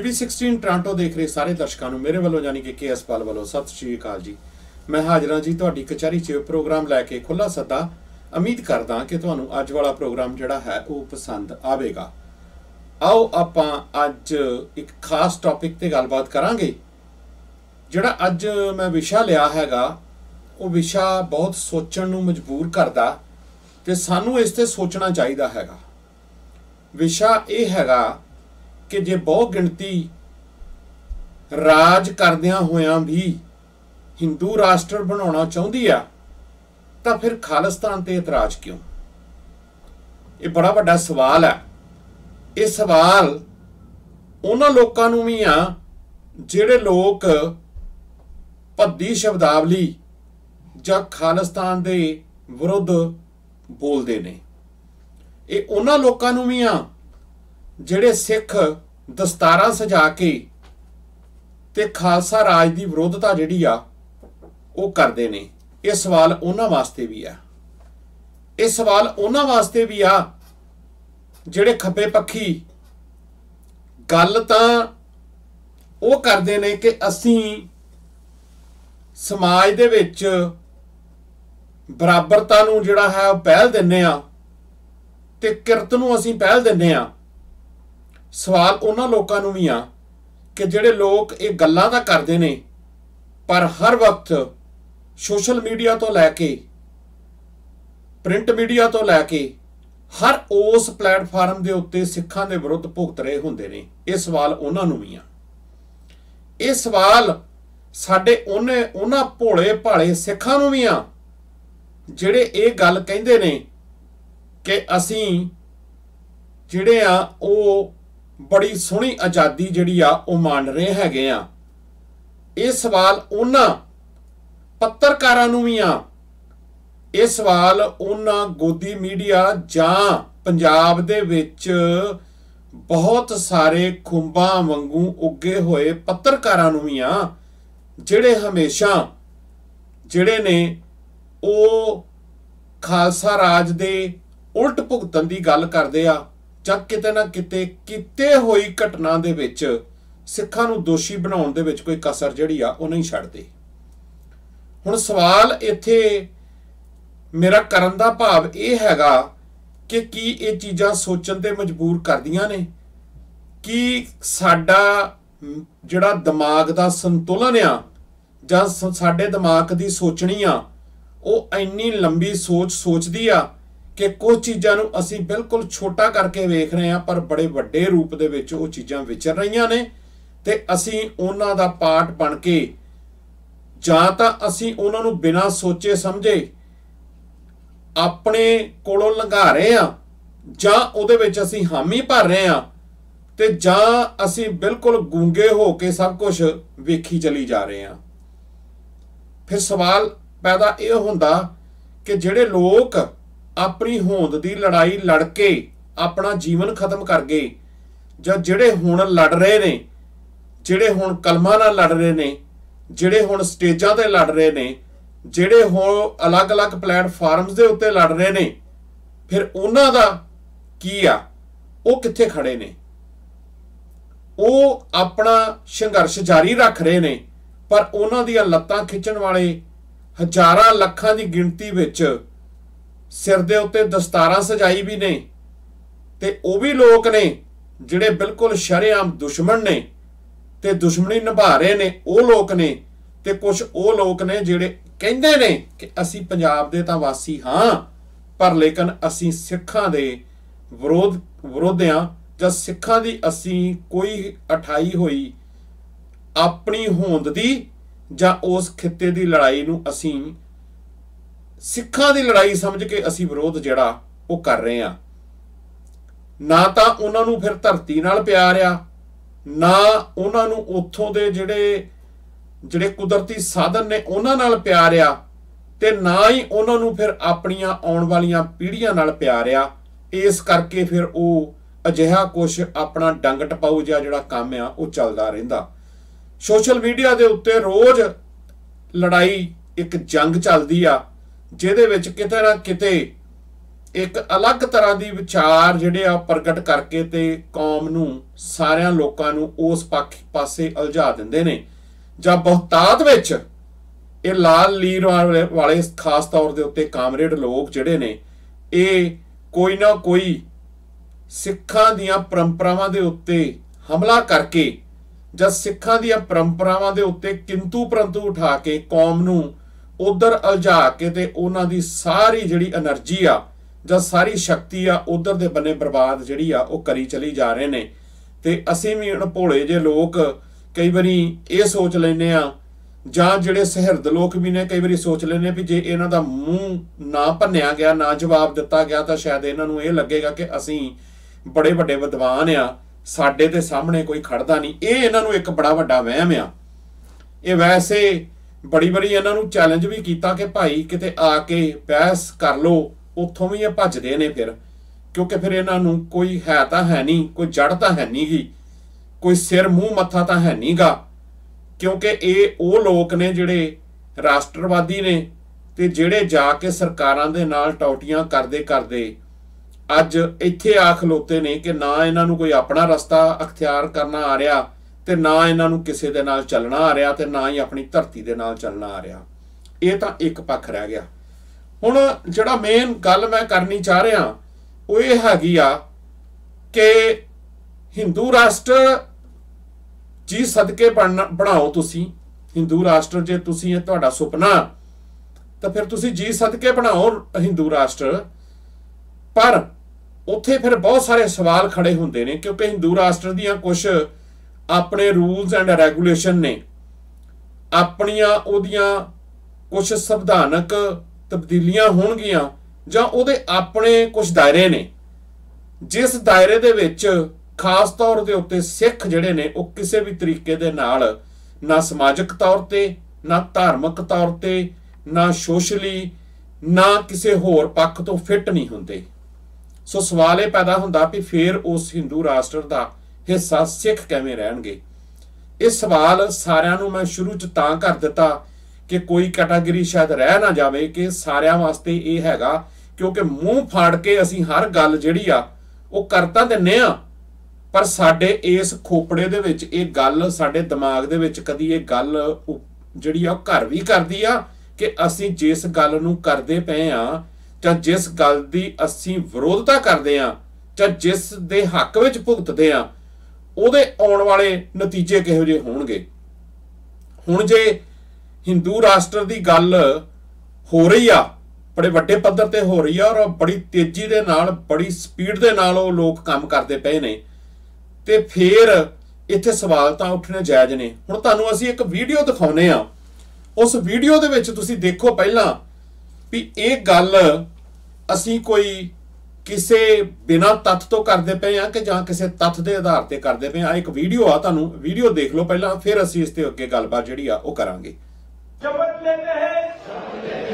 TV 16 Toronto ਦੇਖ ਰਹੇ ਸਾਰੇ ਦਰਸ਼ਕਾਂ ਨੂੰ ਮੇਰੇ ਵੱਲੋਂ ਯਾਨੀ ਕਿ ਕੇਐਸ ਪਾਲ ਵੱਲੋਂ ਸਤਿ ਸ਼੍ਰੀ ਅਕਾਲ ਜੀ ਮੈਂ ਹਾਜ਼ਰਾਂ ਜੀ ਤੁਹਾਡੀ ਕਚਹਿਰੀ 'ਚ ਪ੍ਰੋਗਰਾਮ ਲੈ ਕੇ ਖੁੱਲਾ ਸੱਦਾ ਉਮੀਦ ਕਰਦਾ ਕਿ ਤੁਹਾਨੂੰ ਅੱਜ ਵਾਲਾ ਪ੍ਰੋਗਰਾਮ ਜਿਹੜਾ ਹੈ ਉਹ ਪਸੰਦ ਆਵੇਗਾ ਆਓ ਆਪਾਂ ਅੱਜ ਇੱਕ ਖਾਸ ਟੌਪਿਕ ਤੇ ਗੱਲਬਾਤ ਕਰਾਂਗੇ ਜਿਹੜਾ ਅੱਜ ਮੈਂ ਵਿਸ਼ਾ ਲਿਆ ਹੈਗਾ ਉਹ ਵਿਸ਼ਾ ਬਹੁਤ ਸੋਚਣ ਨੂੰ ਮਜਬੂਰ ਕਰਦਾ ਤੇ ਸਾਨੂੰ ਇਸ ਤੇ ਸੋਚਣਾ ਚਾਹੀਦਾ ਹੈਗਾ ਵਿਸ਼ਾ ਇਹ ਹੈਗਾ ਕਿ ਜੇ ਬਹੁ ਗਿਣਤੀ ਰਾਜ ਕਰਦਿਆਂ ਹੋਇਆਂ ਵੀ ਹਿੰਦੂ ਰਾਸ਼ਟਰ ਬਣਾਉਣਾ ਚਾਹੁੰਦੀ ਆ ਤਾਂ ਫਿਰ ਖਾਲਿਸਤਾਨ ਤੇ ਇਤਰਾਜ਼ ਕਿਉਂ ਇਹ ਬੜਾ ਵੱਡਾ ਸਵਾਲ ਆ ਇਹ ਸਵਾਲ ਉਹਨਾਂ ਲੋਕਾਂ ਨੂੰ ਵੀ ਆ ਜਿਹੜੇ ਲੋਕ ਭੱਦੀ ਸ਼ਬਦਾਵਲੀ ਜਾਂ ਖਾਲਿਸਤਾਨ ਦੇ ਵਿਰੁੱਧ ਬੋਲਦੇ ਨੇ ਇਹ ਉਹਨਾਂ ਲੋਕਾਂ ਨੂੰ ਵੀ ਆ ਜਿਹੜੇ ਸਿੱਖ ਦਸਤਾਰਾਂ ਸਜਾ ਕੇ ਤੇ ਖਾਲਸਾ ਰਾਜ ਦੀ ਵਿਰੋਧਤਾ ਜਿਹੜੀ ਆ ਉਹ ਕਰਦੇ ਨੇ ਇਹ ਸਵਾਲ ਉਹਨਾਂ ਵਾਸਤੇ ਵੀ ਆ ਇਹ ਸਵਾਲ ਉਹਨਾਂ ਵਾਸਤੇ ਵੀ ਆ ਜਿਹੜੇ ਖੱਬੇ ਪੱਖੀ ਗੱਲ ਤਾਂ ਉਹ ਕਰਦੇ ਨੇ ਕਿ ਅਸੀਂ ਸਮਾਜ ਦੇ ਵਿੱਚ ਬਰਾਬਰਤਾ ਨੂੰ ਜਿਹੜਾ ਹੈ ਉਹ ਪਹਿਲ ਦਿੰਨੇ ਆ ਤੇ ਕਿਰਤ ਨੂੰ ਅਸੀਂ ਪਹਿਲ ਦਿੰਨੇ ਆ ਸਵਾਲ ਉਹਨਾਂ ਲੋਕਾਂ ਨੂੰ ਵੀ ਆ ਕਿ ਜਿਹੜੇ ਲੋਕ ਇਹ ਗੱਲਾਂ ਦਾ ਕਰਦੇ ਨੇ ਪਰ ਹਰ ਵਕਤ ਸੋਸ਼ਲ ਮੀਡੀਆ ਤੋਂ ਲੈ ਕੇ ਪ੍ਰਿੰਟ ਮੀਡੀਆ ਤੋਂ ਲੈ ਕੇ ਹਰ ਉਸ ਪਲੇਟਫਾਰਮ ਦੇ ਉੱਤੇ ਸਿੱਖਾਂ ਦੇ ਵਿਰੁੱਧ ਭੁਗਤ ਰਹੇ ਹੁੰਦੇ ਨੇ ਇਹ ਸਵਾਲ ਉਹਨਾਂ ਨੂੰ ਵੀ ਆ ਇਹ ਸਵਾਲ ਸਾਡੇ ਉਹਨੇ ਉਹਨਾਂ ਭੋਲੇ ਭਾਲੇ ਸਿੱਖਾਂ ਨੂੰ ਵੀ ਆ ਜਿਹੜੇ ਇਹ ਗੱਲ ਕਹਿੰਦੇ ਨੇ ਕਿ ਅਸੀਂ ਜਿਹੜੇ ਆ ਉਹ ਬੜੀ ਸੋਹਣੀ ਆਜ਼ਾਦੀ ਜਿਹੜੀ ਆ ਉਹ ਮੰਨ ਰਹੇ ਹੈਗੇ ਆ ਇਹ ਸਵਾਲ ਉਹਨਾਂ ਪੱਤਰਕਾਰਾਂ ਨੂੰ ਵੀ ਆ ਇਹ ਸਵਾਲ ਉਹਨਾਂ ਗੋਦੀ ਮੀਡੀਆ ਜਾਂ ਪੰਜਾਬ ਦੇ ਵਿੱਚ ਬਹੁਤ ਸਾਰੇ ਖੁੰਬਾਂ ਵਾਂਗੂ ਉੱਗੇ ਹੋਏ ਪੱਤਰਕਾਰਾਂ ਨੂੰ ਵੀ ਆ ਜਿਹੜੇ ਹਮੇਸ਼ਾ ਜਿਹੜੇ ਨੇ ਉਹ ਖਾਲਸਾ ਰਾਜ ਦੇ ਉਲਟ ਭੁਗਤਣ ਦੀ ਗੱਲ ਕਰਦੇ ਆ ਜਾਂ ਕਿਤੇ ਨਾ ਕਿਤੇ ਕਿਤੇ ਹੋਈ ਘਟਨਾ ਦੇ ਵਿੱਚ ਸਿੱਖਾਂ ਨੂੰ ਦੋਸ਼ੀ ਬਣਾਉਣ ਦੇ ਵਿੱਚ ਕੋਈ ਕਸਰ ਜਿਹੜੀ ਆ ਉਹ ਨਹੀਂ ਛੱਡਦੇ ਹੁਣ ਸਵਾਲ ਇੱਥੇ ਮੇਰਾ ਕਰਨ ਦਾ ਭਾਵ ਇਹ ਹੈਗਾ ਕਿ ਕੀ ਇਹ ਚੀਜ਼ਾਂ ਸੋਚਣ ਤੇ ਮਜਬੂਰ ਕਰਦੀਆਂ ਨੇ ਕਿ ਸਾਡਾ ਜਿਹੜਾ ਦਿਮਾਗ ਦਾ ਸੰਤੁਲਨ ਆ ਜਾਂ ਸਾਡੇ ਦਿਮਾਗ ਦੀ ਸੋਚਣੀ ਆ ਉਹ ਇੰਨੀ ਲੰਬੀ ਸੋਚ ਸੋਚਦੀ ਆ ਕਿ ਕੁਝ ਚੀਜ਼ਾਂ ਨੂੰ ਅਸੀਂ ਬਿਲਕੁਲ ਛੋਟਾ ਕਰਕੇ ਵੇਖ ਰਹੇ ਹਾਂ ਪਰ ਬੜੇ ਵੱਡੇ ਰੂਪ ਦੇ ਵਿੱਚ ਉਹ ਚੀਜ਼ਾਂ ਵਿਚਰ ਰਹੀਆਂ ਨੇ ਤੇ ਅਸੀਂ ਉਹਨਾਂ ਦਾ ਪਾਰਟ ਬਣ ਕੇ ਜਾਂ ਤਾਂ ਅਸੀਂ ਉਹਨਾਂ ਨੂੰ ਬਿਨਾਂ ਸੋਚੇ ਸਮਝੇ ਆਪਣੇ ਕੋਲੋਂ ਲੰਘਾ ਰਹੇ ਹਾਂ ਜਾਂ ਉਹਦੇ ਵਿੱਚ ਅਸੀਂ ਹਾਮੀ ਭਰ ਰਹੇ ਹਾਂ ਤੇ ਜਾਂ ਅਸੀਂ ਬਿਲਕੁਲ ਗੂੰਗੇ ਹੋ ਕੇ ਸਭ ਕੁਝ ਵੇਖੀ ਚਲੀ ਜਾ ਰਹੇ ਹਾਂ ਫਿਰ ਸਵਾਲ ਪੈਦਾ ਇਹ ਹੁੰਦਾ ਕਿ ਜਿਹੜੇ ਲੋਕ ਆਪਣੀ ਹੋਂਦ ਦੀ ਲੜਾਈ ਲੜ ਕੇ ਆਪਣਾ ਜੀਵਨ ਖਤਮ ਕਰ ਗਏ ਜਾਂ ਜਿਹੜੇ ਹੁਣ ਲੜ ਰਹੇ ਨੇ ਜਿਹੜੇ ਹੁਣ ਕਲਮਾਂ ਨਾਲ ਲੜ ਰਹੇ ਨੇ ਜਿਹੜੇ ਹੁਣ ਸਟੇਜਾਂ ਤੇ ਲੜ ਰਹੇ ਨੇ ਜਿਹੜੇ ਹੁਣ ਅਲੱਗ-ਅਲੱਗ ਪਲੇਟਫਾਰਮਸ ਦੇ ਉੱਤੇ ਲੜ ਰਹੇ ਨੇ ਫਿਰ ਉਹਨਾਂ ਦਾ ਕੀ ਆ ਉਹ ਕਿੱਥੇ ਖੜੇ ਨੇ ਉਹ ਆਪਣਾ ਸੰਘਰਸ਼ ਜਾਰੀ ਰੱਖ ਰਹੇ ਨੇ ਪਰ ਉਹਨਾਂ ਦੀਆਂ ਲੱਤਾਂ ਖਿੱਚਣ ਵਾਲੇ ਹਜ਼ਾਰਾਂ ਲੱਖਾਂ ਦੀ ਗਿਣਤੀ ਵਿੱਚ ਸਿਰ ਦੇ ਉੱਤੇ ਦਸਤਾਰਾਂ ਸਜਾਈ ਵੀ ਨੇ ਤੇ ਉਹ ਵੀ ਲੋਕ ਨੇ ਜਿਹੜੇ ਬਿਲਕੁਲ ਸ਼ਰਿਆਮ ਦੁਸ਼ਮਣ ਨੇ ਤੇ ਦੁਸ਼ਮਣੀ ਨਿਭਾ ਰਹੇ ਨੇ ਉਹ ਲੋਕ ਨੇ ਤੇ ਕੁਝ ਉਹ ਲੋਕ ਨੇ ਜਿਹੜੇ ਕਹਿੰਦੇ ਨੇ ਕਿ ਅਸੀਂ ਪੰਜਾਬ ਦੇ ਤਾਂ ਵਾਸੀ ਹਾਂ ਪਰ ਲੇਕਿਨ ਅਸੀਂ ਸਿੱਖਾਂ ਦੇ ਵਿਰੋਧ ਵਿਰੋਧਿਆਂ ਜਾਂ ਸਿੱਖਾਂ ਦੀ ਅਸੀਂ ਕੋਈ ਅਠਾਈ ਹੋਈ ਆਪਣੀ ਹੋਂਦ ਦੀ ਜਾਂ ਉਸ ਖਿੱਤੇ ਦੀ ਲੜਾਈ ਨੂੰ ਅਸੀਂ ਸਿੱਖਾਂ ਦੀ ਲੜਾਈ ਸਮਝ ਕੇ ਅਸੀਂ ਵਿਰੋਧ ਜਿਹੜਾ ਉਹ ਕਰ ਰਹੇ ਆ ਨਾ ਤਾਂ ਉਹਨਾਂ ਨੂੰ ਫਿਰ ਧਰਤੀ ਨਾਲ ਪਿਆਰ ਆ ਨਾ ਉਹਨਾਂ ਨੂੰ ਉੱਥੋਂ ਦੇ ਜਿਹੜੇ ਜਿਹੜੇ ਕੁਦਰਤੀ ਸਾਧਨ ਨੇ ਉਹਨਾਂ ਨਾਲ ਪਿਆਰ ਆ ਤੇ ਨਾ ਹੀ ਉਹਨਾਂ ਨੂੰ ਫਿਰ ਆਪਣੀਆਂ ਆਉਣ ਵਾਲੀਆਂ ਪੀੜ੍ਹੀਆਂ ਨਾਲ ਪਿਆਰ ਆ ਇਸ ਕਰਕੇ ਫਿਰ ਉਹ ਅਜਿਹਾ ਕੁਝ ਆਪਣਾ ਡੰਗ ਟਪਾਉ ਜਿਹਾ ਜਿਹੜਾ ਕੰਮ ਆ ਉਹ ਚੱਲਦਾ ਰਹਿੰਦਾ ਸੋਸ਼ਲ ਮੀਡੀਆ ਦੇ ਉੱਤੇ ਰੋਜ਼ ਲੜਾਈ ਇੱਕ ਜੰਗ ਚੱਲਦੀ ਆ ਜਿਹਦੇ ਵਿੱਚ ਕਿਤੇ ਨਾ ਕਿਤੇ ਇੱਕ ਅਲੱਗ ਤਰ੍ਹਾਂ ਦੀ ਵਿਚਾਰ ਜਿਹੜੇ ਆ ਪ੍ਰਗਟ ਕਰਕੇ ਤੇ ਕੌਮ ਨੂੰ ਸਾਰਿਆਂ ਲੋਕਾਂ ਨੂੰ ਉਸ ਪਾਸੇ ਉਲਝਾ ਦਿੰਦੇ ਨੇ ਜਾਂ ਬਹੁਤਾਤ ਵਿੱਚ ਇਹ ਲਾਲ ਲੀਰ ਵਾਲੇ ਖਾਸ ਤੌਰ ਦੇ ਉੱਤੇ ਕਾਮਰੇਡ ਲੋਕ ਜਿਹੜੇ ਨੇ ਇਹ ਕੋਈ ਨਾ ਕੋਈ ਸਿੱਖਾਂ ਦੀਆਂ ਪਰੰਪਰਾਵਾਂ ਦੇ ਉੱਤੇ ਹਮਲਾ ਕਰਕੇ ਜਾਂ ਸਿੱਖਾਂ ਦੀਆਂ ਪਰੰਪਰਾਵਾਂ ਦੇ ਉੱਤੇ ਕਿੰਤੂ ਪਰੰਤੂ ਉਠਾ ਕੇ ਕੌਮ ਨੂੰ ਉਧਰ ਅਲਝਾ ਕੇ ਤੇ ਉਹਨਾਂ ਦੀ ਸਾਰੀ ਜਿਹੜੀ એનર્ਜੀ ਆ ਜਾਂ ਸਾਰੀ ਸ਼ਕਤੀ ਆ ਉਧਰ ਦੇ ਬੰਨੇ ਬਰਬਾਦ ਜਿਹੜੀ ਆ ਉਹ ਕਰੀ ਚਲੀ ਜਾ ਰਹੇ ਨੇ ਤੇ ਅਸੀਂ ਵੀ ਹੁਣ ਭੋਲੇ ਜੇ ਲੋਕ ਕਈ ਵਾਰੀ ਇਹ ਸੋਚ ਲੈਨੇ ਆ ਜਾਂ ਜਿਹੜੇ ਸਹਿਰਦ ਲੋਕ ਵੀ ਨੇ ਕਈ ਵਾਰੀ ਸੋਚ ਲੈਨੇ ਵੀ ਜੇ ਇਹਨਾਂ ਦਾ ਮੂੰਹ ਨਾ ਭੰਨਿਆ ਗਿਆ ਨਾ ਜਵਾਬ ਦਿੱਤਾ ਗਿਆ ਤਾਂ ਸ਼ਾਇਦ ਇਹਨਾਂ ਨੂੰ ਇਹ ਲੱਗੇਗਾ ਕਿ ਅਸੀਂ ਬੜੇ ਵੱਡੇ ਵਿਦਵਾਨ ਆ ਸਾਡੇ ਤੇ ਸਾਹਮਣੇ ਕੋਈ ਖੜਦਾ ਨਹੀਂ ਇਹ ਇਹਨਾਂ ਨੂੰ ਇੱਕ ਬੜਾ ਵੱਡਾ ਵਹਿਮ ਆ ਇਹ ਵੈਸੇ ਬੜੀ ਬੜੀ ਇਹਨਾਂ ਨੂੰ ਚੈਲੰਜ ਵੀ ਕੀਤਾ ਕਿ ਭਾਈ ਕਿਤੇ ਆ ਕੇ ਬਹਿਸ ਕਰ ਲੋ ਉੱਥੋਂ ਵੀ ਇਹ ਭੱਜਦੇ ਨੇ ਫਿਰ ਕਿਉਂਕਿ ਫਿਰ ਇਹਨਾਂ ਨੂੰ ਕੋਈ ਹੈ ਤਾਂ ਹੈ ਨਹੀਂ ਕੋਈ ਜੜ ਤਾਂ ਹੈ ਨਹੀਂਗੀ ਕੋਈ ਸਿਰ ਮੂੰਹ ਮੱਥਾ ਤਾਂ ਹੈ ਨਹੀਂਗਾ ਕਿਉਂਕਿ ਇਹ ਉਹ ਲੋਕ ਨੇ ਜਿਹੜੇ ਰਾਸ਼ਟਰਵਾਦੀ ਨੇ ਤੇ ਜਿਹੜੇ ਜਾ ਕੇ ਸਰਕਾਰਾਂ ਦੇ ਨਾਲ ਟੌਟੀਆਂ ਕਰਦੇ ਕਰਦੇ ਅੱਜ ਇੱਥੇ ਆਖ ਲੋਤੇ ਨੇ ਕਿ ਨਾ ਇਹਨਾਂ ਨੂੰ ਕੋਈ ਆਪਣਾ ਰਸਤਾ ਅਖਤਿਆਰ ਕਰਨਾ ਆ ਰਿਹਾ ਤੇ ਨਾ ਇਹਨਾਂ ਨੂੰ ਕਿਸੇ ਦੇ ਨਾਲ ਚੱਲਣਾ ਆ ਰਿਹਾ ਤੇ ਨਾ ਹੀ ਆਪਣੀ ਧਰਤੀ ਦੇ ਨਾਲ ਚੱਲਣਾ ਆ ਰਿਹਾ ਇਹ ਤਾਂ ਇੱਕ ਪੱਖ ਰਹਿ ਗਿਆ ਹੁਣ ਜਿਹੜਾ ਮੇਨ ਗੱਲ ਮੈਂ ਕਰਨੀ ਚਾਹ ਰਿਹਾ ਉਹ ਇਹ ਹੈਗੀ ਆ ਕਿ ਹਿੰਦੂ ਰਾਸ਼ਟਰ ਜੀ ਸਦਕੇ ਬਣਾਓ ਤੁਸੀਂ ਹਿੰਦੂ ਰਾਸ਼ਟਰ ਜੇ ਤੁਸੀਂ ਇਹ ਤੁਹਾਡਾ ਸੁਪਨਾ ਤਾਂ ਫਿਰ ਤੁਸੀਂ ਜੀ ਸਦਕੇ ਬਣਾਓ ਹਿੰਦੂ ਰਾਸ਼ਟਰ ਪਰ ਉੱਥੇ ਫਿਰ ਬਹੁਤ ਸਾਰੇ ਸਵਾਲ ਖੜੇ ਹੁੰਦੇ ਨੇ ਕਿਉਂਕਿ ਹਿੰਦੂ ਰਾਸ਼ਟਰ ਦੀਆਂ ਕੁਝ ਆਪਣੇ ਰੂਲਸ ਐਂਡ ਰੈਗੂਲੇਸ਼ਨ ਨੇ ਆਪਣੀਆਂ ਉਹਦੀਆਂ ਕੁਝ ਸੰਵਿਧਾਨਕ ਤਬਦੀਲੀਆਂ ਹੋਣਗੀਆਂ ਜਾਂ ਉਹਦੇ ਆਪਣੇ ਕੁਝ ਦਾਇਰੇ ਨੇ ਜਿਸ ਦਾਇਰੇ ਦੇ ਵਿੱਚ ਖਾਸ ਤੌਰ ਦੇ ਉੱਤੇ ਸਿੱਖ ਜਿਹੜੇ ਨੇ ਉਹ ਕਿਸੇ ਵੀ ਤਰੀਕੇ ਦੇ ਨਾਲ ਨਾ ਸਮਾਜਿਕ ਤੌਰ ਤੇ ਨਾ ਧਾਰਮਿਕ ਤੌਰ ਤੇ ਨਾ ਸੋਸ਼ਲੀ ਨਾ ਕਿਸੇ ਹੋਰ ਪੱਖ ਤੋਂ ਫਿੱਟ ਨਹੀਂ ਹੁੰਦੇ ਸੋ ਸਵਾਲ ਇਹ ਪੈਦਾ ਹੁੰਦਾ ਕਿ ਫੇਰ ਉਸ ਹਿੰਦੂ ਰਾਸ਼ਟਰ ਦਾ ਕਿ ਸਾਸ ਸਿੱਖ ਕਿਵੇਂ ਰਹਿਣਗੇ ਇਹ ਸਵਾਲ ਸਾਰਿਆਂ ਨੂੰ ਮੈਂ ਸ਼ੁਰੂ 'ਚ ਤਾਂ ਕਰ ਦਿੱਤਾ ਕਿ ਕੋਈ ਕੈਟਾਗਰੀ ਸ਼ਾਇਦ ਰਹਿ ਨਾ ਜਾਵੇ ਕਿ ਸਾਰਿਆਂ ਵਾਸਤੇ ਇਹ ਹੈਗਾ ਕਿਉਂਕਿ ਮੂੰਹ ਫਾੜ ਕੇ ਅਸੀਂ ਹਰ ਗੱਲ ਜਿਹੜੀ ਆ ਉਹ ਕਰਤਾ ਦਿੰਨੇ ਆ ਪਰ ਸਾਡੇ ਇਸ ਖੋਪੜੇ ਦੇ ਵਿੱਚ ਇਹ ਗੱਲ ਸਾਡੇ ਦਿਮਾਗ ਦੇ ਵਿੱਚ ਕਦੀ ਇਹ ਗੱਲ ਜਿਹੜੀ ਆ ਉਹ ਘਰ ਵੀ ਕਰਦੀ ਆ ਕਿ ਅਸੀਂ ਜਿਸ ਗੱਲ ਨੂੰ ਕਰਦੇ ਪਏ ਆ ਜਾਂ ਜਿਸ ਗੱਲ ਦੀ ਅਸੀਂ ਵਿਰੋਧਤਾ ਕਰਦੇ ਆ ਜਾਂ ਜਿਸ ਦੇ ਹੱਕ ਵਿੱਚ ਭੁਗਤਦੇ ਆ ਉਹਦੇ ਆਉਣ ਵਾਲੇ ਨਤੀਜੇ ਕਿਹੋ ਜਿਹੇ ਹੋਣਗੇ ਹੁਣ ਜੇ ਹਿੰਦੂ ਰਾਸ਼ਟਰ ਦੀ ਗੱਲ ਹੋ ਰਹੀ ਆ ਬੜੇ ਵੱਡੇ ਪੱਧਰ ਤੇ ਹੋ ਰਹੀ ਆ ਔਰ ਬੜੀ ਤੇਜ਼ੀ ਦੇ ਨਾਲ ਬੜੀ ਸਪੀਡ ਦੇ ਨਾਲ ਉਹ ਲੋਕ ਕੰਮ ਕਰਦੇ ਪਏ ਨੇ ਤੇ ਫੇਰ ਇੱਥੇ ਸਵਾਲ ਤਾਂ ਉੱਠਣੇ ਜਾਇਜ਼ ਨੇ ਹੁਣ ਤੁਹਾਨੂੰ ਅਸੀਂ ਇੱਕ ਵੀਡੀਓ ਦਿਖਾਉਨੇ ਆ ਉਸ ਵੀਡੀਓ ਦੇ ਵਿੱਚ ਤੁਸੀਂ ਦੇਖੋ ਪਹਿਲਾਂ ਵੀ ਇਹ ਗੱਲ ਅਸੀਂ ਕੋਈ ਕਿਸੇ ਬਿਨਾ ਤੱਤ ਤੋਂ ਕਰਦੇ ਪਏ ਆ ਕਿ ਜਾਂ ਕਿਸੇ ਤੱਤ ਦੇ ਆਧਾਰ ਤੇ ਕਰਦੇ ਪਏ ਆ ਇੱਕ ਵੀਡੀਓ ਆ ਤੁਹਾਨੂੰ ਵੀਡੀਓ ਦੇਖ ਲਓ ਪਹਿਲਾਂ ਫਿਰ ਅਸੀਂ ਇਸ ਤੇ ਅੱਗੇ ਗੱਲਬਾਤ ਜਿਹੜੀ ਆ ਉਹ ਕਰਾਂਗੇ ਸ਼ਬਦ ਲੈਨੇ ਹੈ ਸ਼ਬਦ ਲੈਨੇ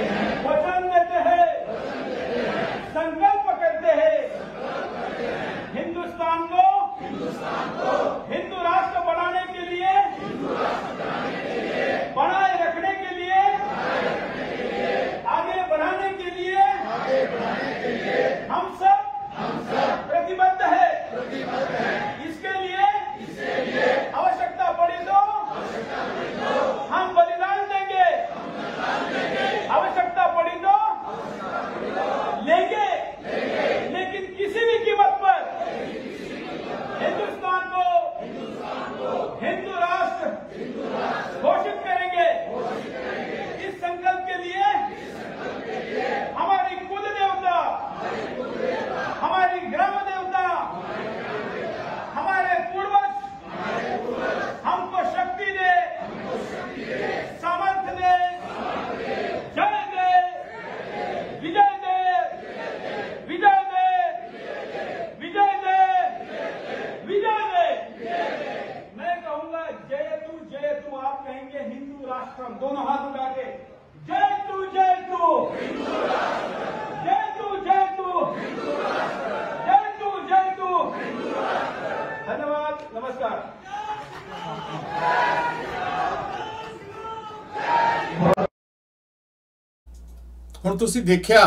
ਹੁਣ ਤੁਸੀਂ ਦੇਖਿਆ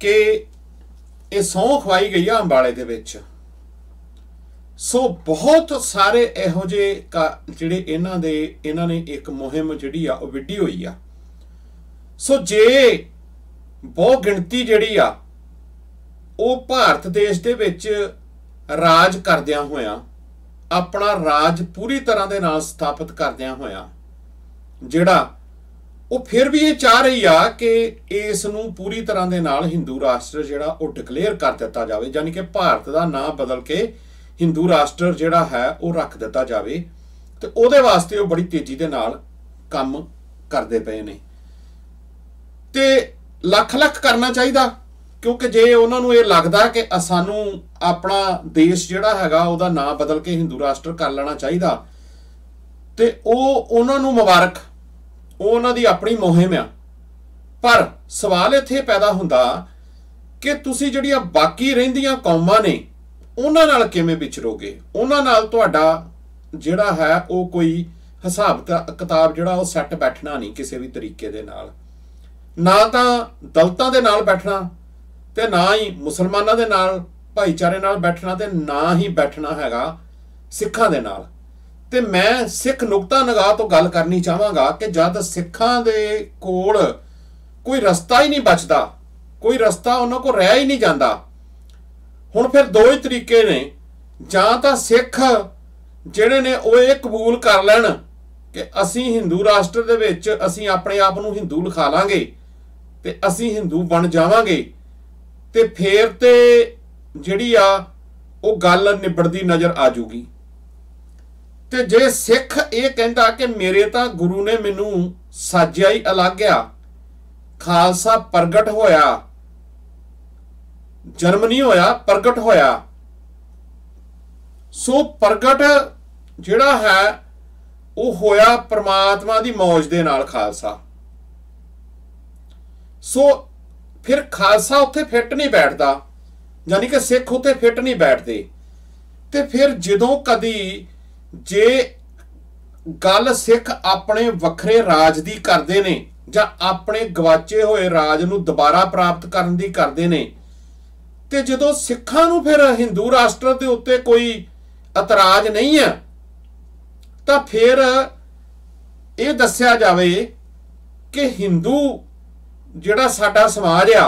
ਕਿ ਇਹ ਸੌਂ ਖਵਾਈ ਗਈ ਆ ਅੰਬਾਲੇ ਦੇ ਵਿੱਚ ਸੋ ਬਹੁਤ ਸਾਰੇ ਇਹੋ ਜਿਹੇ ਜਿਹੜੇ ਇਹਨਾਂ ਦੇ ਇਹਨਾਂ ਨੇ ਇੱਕ ਮੁਹਿੰਮ ਜਿਹੜੀ ਆ ਉਹ ਵਿੱਢੀ ਹੋਈ ਆ ਸੋ ਜੇ ਬਹੁ ਗਿਣਤੀ ਜਿਹੜੀ ਆ ਉਹ ਭਾਰਤ ਦੇਸ਼ ਦੇ ਵਿੱਚ ਰਾਜ ਕਰਦਿਆਂ ਹੋਇਆਂ ਆਪਣਾ ਰਾਜ ਪੂਰੀ ਤਰ੍ਹਾਂ ਦੇ ਨਾਲ ਸਥਾਪਿਤ ਕਰਦਿਆਂ ਹੋਇਆਂ ਜਿਹੜਾ ਉਹ ਫਿਰ ਵੀ ਇਹ ਚਾਹ ਰਹੀ ਆ ਕਿ ਇਸ ਨੂੰ ਪੂਰੀ ਤਰ੍ਹਾਂ ਦੇ ਨਾਲ ਹਿੰਦੂ ਰਾਸ਼ਟਰ ਜਿਹੜਾ ਉਹ ਡਿਕਲੇਅਰ ਕਰ ਦਿੱਤਾ ਜਾਵੇ ਯਾਨੀ ਕਿ ਭਾਰਤ ਦਾ ਨਾਮ ਬਦਲ ਕੇ ਹਿੰਦੂ ਰਾਸ਼ਟਰ ਜਿਹੜਾ ਹੈ ਉਹ ਰੱਖ ਦਿੱਤਾ ਜਾਵੇ ਤੇ ਉਹਦੇ ਵਾਸਤੇ ਉਹ ਬੜੀ ਤੇਜ਼ੀ ਦੇ ਨਾਲ ਕੰਮ ਕਰਦੇ ਪਏ ਨੇ ਤੇ ਲੱਖ ਲੱਖ ਕਰਨਾ ਚਾਹੀਦਾ ਕਿਉਂਕਿ ਜੇ ਉਹਨਾਂ ਨੂੰ ਇਹ ਲੱਗਦਾ ਕਿ ਸਾਨੂੰ ਆਪਣਾ ਦੇਸ਼ ਜਿਹੜਾ ਹੈਗਾ ਉਹਦਾ ਨਾਮ ਬਦਲ ਕੇ ਹਿੰਦੂ ਰਾਸ਼ਟਰ ਕਰ ਲੈਣਾ ਚਾਹੀਦਾ ਤੇ ਉਹ ਉਹਨਾਂ ਨੂੰ ਮੁਬਾਰਕ ਉਹ ਉਹਨਾਂ ਦੀ ਆਪਣੀ ਮੁਹਿੰਮ ਆ ਪਰ ਸਵਾਲ ਇੱਥੇ ਪੈਦਾ ਹੁੰਦਾ ਕਿ ਤੁਸੀਂ ਜਿਹੜੀਆਂ ਬਾਕੀ ਰਹਿੰਦੀਆਂ ਕੌਮਾਂ ਨੇ ਉਹਨਾਂ ਨਾਲ ਕਿਵੇਂ ਵਿਚਰੋਗੇ ਉਹਨਾਂ ਨਾਲ ਤੁਹਾਡਾ ਜਿਹੜਾ ਹੈ ਉਹ ਕੋਈ ਹਿਸਾਬ ਕਿਤਾਬ ਜਿਹੜਾ ਉਹ ਸੈੱਟ ਬੈਠਣਾ ਨਹੀਂ ਕਿਸੇ ਵੀ ਤਰੀਕੇ ਦੇ ਨਾਲ ਨਾ ਤਾਂ ਦਲਤਾਂ ਦੇ ਨਾਲ ਬੈਠਣਾ ਤੇ ਨਾ ਹੀ ਮੁਸਲਮਾਨਾਂ ਦੇ ਨਾਲ ਭਾਈਚਾਰੇ ਨਾਲ ਬੈਠਣਾ ਤੇ ਨਾ ਹੀ ਬੈਠਣਾ ਹੈਗਾ ਸਿੱਖਾਂ ਦੇ ਨਾਲ ਤੇ ਮੈਂ ਸਿੱਖ ਨੁਕਤਾ ਨਗਾਹ ਤੋਂ ਗੱਲ ਕਰਨੀ ਚਾਹਾਂਗਾ ਕਿ ਜਦ ਸਿੱਖਾਂ ਦੇ ਕੋਲ ਕੋਈ ਰਸਤਾ ਹੀ ਨਹੀਂ ਬਚਦਾ ਕੋਈ ਰਸਤਾ ਉਹਨਾਂ ਕੋਲ ਰਹਿ ਹੀ ਨਹੀਂ ਜਾਂਦਾ ਹੁਣ ਫਿਰ ਦੋ ਹੀ ਤਰੀਕੇ ਨੇ ਜਾਂ ਤਾਂ ਸਿੱਖ ਜਿਹੜੇ ਨੇ ਉਹ ਇਹ ਕਬੂਲ ਕਰ ਲੈਣ ਕਿ ਅਸੀਂ ਹਿੰਦੂ ਰਾਸ਼ਟਰ ਦੇ ਵਿੱਚ ਅਸੀਂ ਆਪਣੇ ਆਪ ਨੂੰ ਹਿੰਦੂ ਲਿਖਾ ਲਾਂਗੇ ਤੇ ਅਸੀਂ ਹਿੰਦੂ ਬਣ ਜਾਵਾਂਗੇ ਤੇ ਫੇਰ ਤੇ ਜਿਹੜੀ ਆ ਉਹ ਗੱਲ ਨਿਬੜਦੀ ਨਜ਼ਰ ਆ ਜੂਗੀ ਤੇ ਜੇ ਸਿੱਖ ਇਹ ਕਹਿੰਦਾ ਕਿ ਮੇਰੇ ਤਾਂ ਗੁਰੂ ਨੇ ਮੈਨੂੰ ਸਾਜਿਆ ਹੀ ਅਲੱਗਿਆ ਖਾਲਸਾ ਪ੍ਰਗਟ ਹੋਇਆ ਜਨਮ ਨਹੀਂ ਹੋਇਆ ਪ੍ਰਗਟ ਹੋਇਆ ਸੋ ਪ੍ਰਗਟ ਜਿਹੜਾ ਹੈ ਉਹ ਹੋਇਆ ਪ੍ਰਮਾਤਮਾ ਦੀ ਮੌਜ ਦੇ ਨਾਲ ਖਾਲਸਾ ਸੋ ਫਿਰ ਖਾਲਸਾ ਉੱਥੇ ਫਿੱਟ ਨਹੀਂ ਬੈਠਦਾ ਯਾਨੀ ਕਿ ਸਿੱਖ ਉੱਥੇ ਫਿੱਟ ਨਹੀਂ ਬੈਠਦੇ ਤੇ ਫਿਰ ਜਦੋਂ ਕਦੀ ਜੇ ਗੱਲ ਸਿੱਖ ਆਪਣੇ ਵੱਖਰੇ ਰਾਜ ਦੀ ਕਰਦੇ ਨੇ ਜਾਂ ਆਪਣੇ ਗਵਾਚੇ ਹੋਏ ਰਾਜ ਨੂੰ ਦੁਬਾਰਾ ਪ੍ਰਾਪਤ ਕਰਨ ਦੀ ਕਰਦੇ ਨੇ ਤੇ ਜਦੋਂ ਸਿੱਖਾਂ ਨੂੰ ਫਿਰ ਹਿੰਦੂ ਰਾਸ਼ਟਰ ਦੇ ਉੱਤੇ ਕੋਈ ਇਤਰਾਜ਼ ਨਹੀਂ ਹੈ ਤਾਂ ਫਿਰ ਇਹ ਦੱਸਿਆ ਜਾਵੇ ਕਿ ਹਿੰਦੂ ਜਿਹੜਾ ਸਾਡਾ ਸਮਾਜ ਆ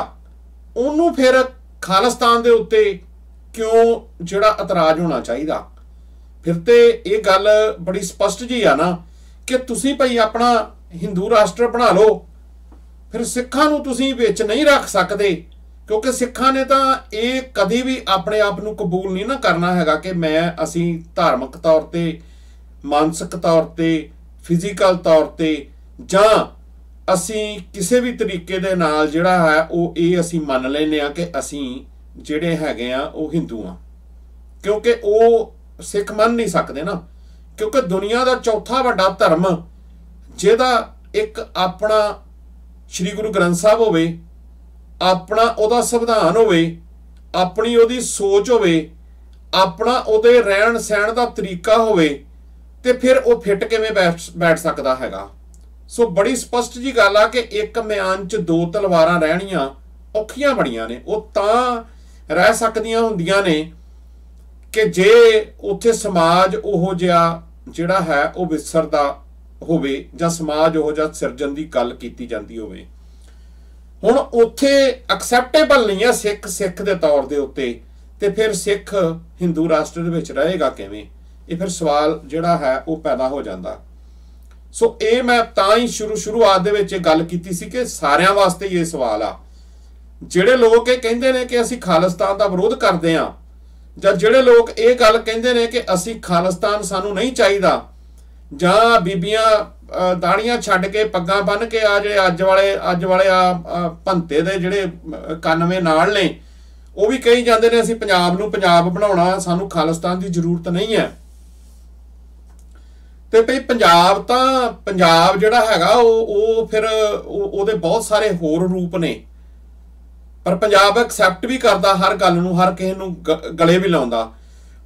ਉਹਨੂੰ ਫਿਰ ਖਾਲਸਤਾਨ ਦੇ ਉੱਤੇ ਕਿਉਂ ਜਿਹੜਾ ਇਤਰਾਜ਼ ਹੋਣਾ ਚਾਹੀਦਾ ਫਿਰ ਤੇ ਇਹ ਗੱਲ ਬੜੀ ਸਪਸ਼ਟ ਜੀ ਆ ਨਾ ਕਿ ਤੁਸੀਂ ਭਈ ਆਪਣਾ ਹਿੰਦੂ ਰਾਸ਼ਟਰ ਬਣਾ ਲਓ ਫਿਰ ਸਿੱਖਾਂ ਨੂੰ ਤੁਸੀਂ ਵਿੱਚ ਨਹੀਂ ਰੱਖ ਸਕਦੇ ਕਿਉਂਕਿ ਸਿੱਖਾਂ ਨੇ ਤਾਂ ਇਹ ਕਦੀ ਵੀ ਆਪਣੇ ਆਪ ਨੂੰ ਕਬੂਲ ਨਹੀਂ ਨਾ ਕਰਨਾ ਹੈਗਾ ਕਿ ਮੈਂ ਅਸੀਂ ਧਾਰਮਿਕ ਤੌਰ ਤੇ ਮਾਨਸਿਕ ਤੌਰ ਤੇ ਫਿਜ਼ੀਕਲ ਤੌਰ ਤੇ ਜਾਂ ਅਸੀਂ ਕਿਸੇ ਵੀ ਤਰੀਕੇ ਦੇ ਨਾਲ ਜਿਹੜਾ ਹੈ ਉਹ ਇਹ ਅਸੀਂ ਮੰਨ ਲੈਨੇ ਆ ਕਿ ਅਸੀਂ ਜਿਹੜੇ ਹੈਗੇ ਆ ਉਹ ਹਿੰਦੂ ਆ ਕਿਉਂਕਿ ਉਹ ਸਿੱਖ ਮੰਨ ਨਹੀਂ ਸਕਦੇ ਨਾ ਕਿਉਂਕਿ ਦੁਨੀਆ ਦਾ ਚੌਥਾ ਵੱਡਾ ਧਰਮ ਜਿਹਦਾ ਇੱਕ ਆਪਣਾ ਸ੍ਰੀ ਗੁਰੂ ਗ੍ਰੰਥ ਸਾਹਿਬ ਹੋਵੇ ਆਪਣਾ ਉਹਦਾ ਸੰਵਿਧਾਨ ਹੋਵੇ ਆਪਣੀ ਉਹਦੀ ਸੋਚ ਹੋਵੇ ਆਪਣਾ ਉਹਦੇ ਰਹਿਣ ਸਹਿਣ ਦਾ ਤਰੀਕਾ ਹੋਵੇ ਤੇ ਫਿਰ ਉਹ ਫਿੱਟ ਕਿਵੇਂ ਬੈਠ ਸਕਦਾ ਹੈਗਾ ਸੋ ਬੜੀ ਸਪਸ਼ਟ ਜੀ ਗੱਲ ਆ ਕਿ ਇੱਕ ਮਿਆਨ 'ਚ ਦੋ ਤਲਵਾਰਾਂ ਰਹਿਣੀਆਂ ਔਖੀਆਂ ਬਣੀਆਂ ਨੇ ਉਹ ਤਾਂ ਰਹਿ ਸਕਦੀਆਂ ਹੁੰਦੀਆਂ ਨੇ ਕਿ ਜੇ ਉੱਥੇ ਸਮਾਜ ਉਹੋ ਜਿਹਾ ਜਿਹੜਾ ਹੈ ਉਹ ਵਿਸਰਦਾ ਹੋਵੇ ਜਾਂ ਸਮਾਜ ਉਹੋ ਜਿਹਾ ਸਿਰਜਣ ਦੀ ਗੱਲ ਕੀਤੀ ਜਾਂਦੀ ਹੋਵੇ ਹੁਣ ਉੱਥੇ ਐਕਸੈਪਟੇਬਲ ਨਹੀਂ ਹੈ ਸਿੱਖ ਸਿੱਖ ਦੇ ਤੌਰ ਦੇ ਉੱਤੇ ਤੇ ਫਿਰ ਸਿੱਖ ਹਿੰਦੂ ਰਾਸ਼ਟਰ ਦੇ ਵਿੱਚ ਰਹੇਗਾ ਕਿਵੇਂ ਇਹ ਫਿਰ ਸਵਾਲ ਜਿਹੜਾ ਹੈ ਉਹ ਪੈਦਾ ਹੋ ਜਾਂਦਾ ਸੋ ਇਹ ਮੈਂ ਤਾਂ ਹੀ ਸ਼ੁਰੂ ਸ਼ੁਰੂਆਤ ਦੇ ਵਿੱਚ ਇਹ ਗੱਲ ਕੀਤੀ ਸੀ ਕਿ ਸਾਰਿਆਂ ਵਾਸਤੇ ਇਹ ਸਵਾਲ ਆ ਜਿਹੜੇ ਲੋਕ ਇਹ ਕਹਿੰਦੇ ਨੇ ਕਿ ਅਸੀਂ ਖਾਲਿਸਤਾਨ ਦਾ ਵਿਰੋਧ ਕਰਦੇ ਆਂ ਜਾਂ ਜਿਹੜੇ ਲੋਕ ਇਹ ਗੱਲ ਕਹਿੰਦੇ ਨੇ ਕਿ ਅਸੀਂ ਖਾਲਿਸਤਾਨ ਸਾਨੂੰ ਨਹੀਂ ਚਾਹੀਦਾ ਜਾਂ ਬੀਬੀਆਂ ਦਾੜੀਆਂ ਛੱਡ ਕੇ ਪੱਗਾਂ ਬੰਨ ਕੇ ਆ ਜਿਹੜੇ ਅੱਜ ਵਾਲੇ ਅੱਜ ਵਾਲੇ ਆ ਭੰਤੇ ਦੇ ਜਿਹੜੇ 91 ਨਾਲ ਨੇ ਉਹ ਵੀ ਕਹੀ ਜਾਂਦੇ ਨੇ ਅਸੀਂ ਪੰਜਾਬ ਨੂੰ ਪੰਜਾਬ ਬਣਾਉਣਾ ਸਾਨੂੰ ਖਾਲਿਸਤਾਨ ਦੀ ਜ਼ਰੂਰਤ ਨਹੀਂ ਹੈ ਤੇ ਭਈ ਪੰਜਾਬ ਤਾਂ ਪੰਜਾਬ ਜਿਹੜਾ ਹੈਗਾ ਉਹ ਉਹ ਫਿਰ ਉਹਦੇ ਬਹੁਤ ਸਾਰੇ ਹੋਰ ਰੂਪ ਨੇ ਪਰ ਪੰਜਾਬ ਐਕਸੈਪਟ ਵੀ ਕਰਦਾ ਹਰ ਗੱਲ ਨੂੰ ਹਰ ਕਿਸੇ ਨੂੰ ਗਲੇ ਵੀ ਲਾਉਂਦਾ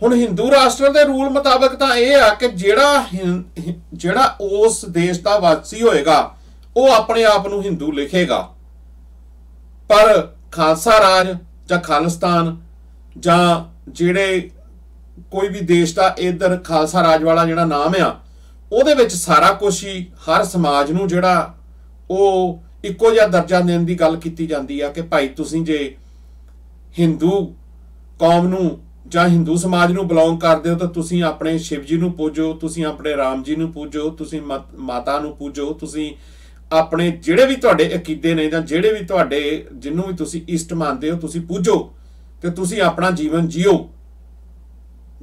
ਹੁਣ ਹਿੰਦੂ ਰਾਸ਼ਟਰ ਦੇ ਰੂਲ ਮੁਤਾਬਕ ਤਾਂ ਇਹ ਆ ਕਿ ਜਿਹੜਾ ਜਿਹੜਾ ਉਸ ਦੇਸ਼ ਦਾ ਵਾਸੀ ਹੋਏਗਾ ਉਹ ਆਪਣੇ ਆਪ ਨੂੰ ਹਿੰਦੂ ਲਿਖੇਗਾ ਪਰ ਖਾਲਸਾ ਰਾਜ ਜਾਂ ਖਾਲਿਸਤਾਨ ਜਾਂ ਜਿਹੜੇ ਕੋਈ ਵੀ ਦੇਸ਼ ਦਾ ਇਧਰ ਖਾਲਸਾ ਰਾਜ ਵਾਲਾ ਜਿਹੜਾ ਨਾਮ ਆ ਉਹਦੇ ਵਿੱਚ ਸਾਰਾ ਕੁਝ ਹੀ ਹਰ ਸਮਾਜ ਨੂੰ ਜਿਹੜਾ ਉਹ ਇੱਕੋ ਜਿਹਾ ਦਰਜਾ ਦੇਣ ਦੀ ਗੱਲ ਕੀਤੀ ਜਾਂਦੀ ਆ ਕਿ ਭਾਈ ਤੁਸੀਂ ਜੇ Hindu ਕੌਮ ਨੂੰ ਜਾਂ Hindu ਸਮਾਜ ਨੂੰ ਬਿਲੋਂਗ ਕਰਦੇ ਹੋ ਤਾਂ ਤੁਸੀਂ ਆਪਣੇ ਸ਼ਿਵ ਜੀ ਨੂੰ ਪੂਜੋ ਤੁਸੀਂ ਆਪਣੇ ਰਾਮ ਜੀ ਨੂੰ ਪੂਜੋ ਤੁਸੀਂ ਮਾਤਾ ਨੂੰ ਪੂਜੋ ਤੁਸੀਂ ਆਪਣੇ ਜਿਹੜੇ ਵੀ ਤੁਹਾਡੇ ਅਕੀਦੇ ਨੇ ਜਾਂ ਜਿਹੜੇ ਵੀ ਤੁਹਾਡੇ ਜਿੰਨੂੰ ਵੀ ਤੁਸੀਂ ਇਸ਼ਟ ਮੰਨਦੇ ਹੋ ਤੁਸੀਂ ਪੂਜੋ ਤੇ ਤੁਸੀਂ ਆਪਣਾ ਜੀਵਨ ਜਿਓ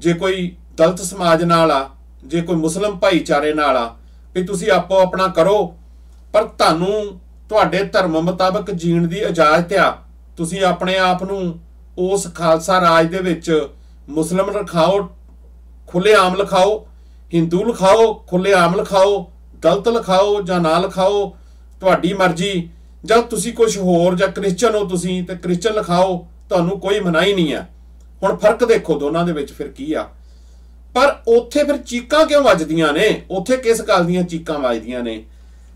ਜੇ ਕੋਈ ਦਲਤ ਸਮਾਜ ਨਾਲ ਆ ਜੇ ਕੋਈ ਮੁਸਲਮ ਭਾਈਚਾਰੇ ਨਾਲ ਆ ਵੀ ਤੁਸੀਂ ਆਪੋ ਆਪਣਾ ਕਰੋ ਪਰ ਤੁਹਾਨੂੰ ਤੁਹਾਡੇ ਧਰਮ ਮੁਤਾਬਕ ਜੀਣ ਦੀ ਇਜਾਜ਼ਤ ਆ ਤੁਸੀਂ ਆਪਣੇ ਆਪ ਨੂੰ ਉਸ ਖਾਲਸਾ ਰਾਜ ਦੇ ਵਿੱਚ ਮੁਸਲਮ ਰਖਾਓ ਖੁੱਲੇ ਆਮ ਲਖਾਓ ਹਿੰਦੂ ਲਖਾਓ ਖੁੱਲੇ ਆਮ ਲਖਾਓ ਗਲਤ ਲਖਾਓ ਜਾਂ ਨਾ ਲਖਾਓ ਤੁਹਾਡੀ ਮਰਜ਼ੀ ਜਾਂ ਤੁਸੀਂ ਕੁਝ ਹੋਰ ਜਾਂ ਕ੍ਰਿਸਚੀਅਨ ਹੋ ਤੁਸੀਂ ਤੇ ਕ੍ਰਿਸਚੀਅਨ ਲਖਾਓ ਤੁਹਾਨੂੰ ਕੋਈ ਮਨਾਹੀ ਨਹੀਂ ਆ ਹੁਣ ਫਰਕ ਦੇਖੋ ਦੋਨਾਂ ਦੇ ਵਿੱਚ ਫਿਰ ਕੀ ਆ ਪਰ ਉੱਥੇ ਫਿਰ ਚੀਕਾਂ ਕਿਉਂ ਵੱਜਦੀਆਂ ਨੇ ਉੱਥੇ ਕਿਸ ਗੱਲ ਦੀਆਂ ਚੀਕਾਂ ਵੱਜਦੀਆਂ ਨੇ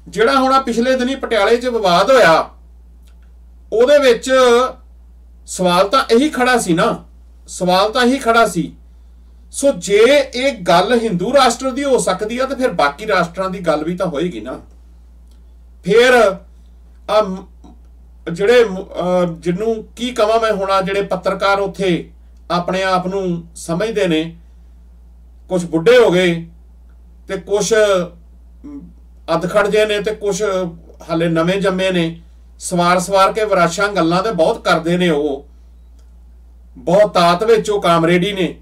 ਜਿਹੜਾ ਹੁਣ ਆ ਪਿਛਲੇ ਦਿਨੀ ਪਟਿਆਲੇ 'ਚ ਵਿਵਾਦ ਹੋਇਆ ਉਹਦੇ ਵਿੱਚ ਸਵਾਲ ਤਾਂ ਇਹੀ ਖੜਾ ਸੀ ਨਾ ਸਵਾਲ ਤਾਂ ਇਹੀ ਖੜਾ ਸੀ ਸੋ ਜੇ ਇਹ ਗੱਲ ਹਿੰਦੂ ਰਾਸ਼ਟਰ ਦੀ ਹੋ ਸਕਦੀ ਆ ਤਾਂ ਫਿਰ ਬਾਕੀ ਰਾਸ਼ਟਰਾਂ ਦੀ ਗੱਲ ਵੀ ਤਾਂ ਹੋਏਗੀ ਨਾ ਫਿਰ ਆ ਜਿਹੜੇ ਜਿਹਨੂੰ ਕੀ ਕਹਾਂ ਮੈਂ ਹੁਣ ਆ ਜਿਹੜੇ ਪੱਤਰਕਾਰ ਉੱਥੇ ਆਪਣੇ ਆਪ ਨੂੰ ਸਮਝਦੇ ਨੇ ਕੁਝ ਬੁੱਢੇ ਹੋ ਗਏ ਤੇ ਕੁਝ ਅਧਖੜ ਜੇ ਨੇ ਤੇ ਕੁਝ ਹਲੇ ਨਵੇਂ ਜੰਮੇ ਨੇ ਸਵਾਰ-ਸਵਾਰ ਕੇ ਵਿਰਾਸ਼ਾਂ ਗੱਲਾਂ ਤੇ ਬਹੁਤ ਕਰਦੇ ਨੇ ਉਹ ਬਹੁਤ ਤਾਤ ਵਿੱਚ ਉਹ ਕਾਮਰੇਡੀ ਨੇ